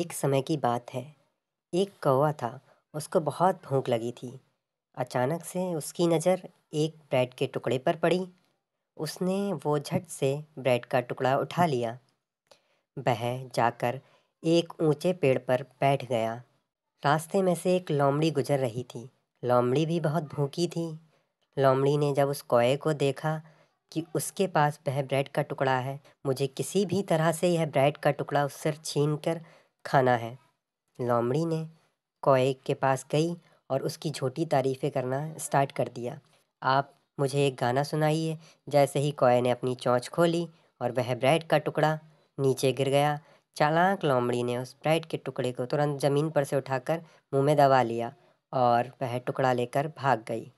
एक समय की बात है एक कौवा था उसको बहुत भूख लगी थी अचानक से उसकी नज़र एक ब्रेड के टुकड़े पर पड़ी उसने वो झट से ब्रेड का टुकड़ा उठा लिया वह जाकर एक ऊंचे पेड़ पर बैठ गया रास्ते में से एक लोमड़ी गुजर रही थी लोमड़ी भी बहुत भूखी थी लोमड़ी ने जब उस कौए को देखा कि उसके पास वह ब्रेड का टुकड़ा है मुझे किसी भी तरह से यह ब्रेड का टुकड़ा उससे छीन कर खाना है लोमड़ी ने कोए के पास गई और उसकी झूठी तारीफ़ें करना स्टार्ट कर दिया आप मुझे एक गाना सुनाइए जैसे ही कोए ने अपनी चौंच खोली और वह ब्रेड का टुकड़ा नीचे गिर गया चालाक लोमड़ी ने उस ब्रेड के टुकड़े को तुरंत ज़मीन पर से उठाकर मुंह में दबा लिया और वह टुकड़ा लेकर भाग गई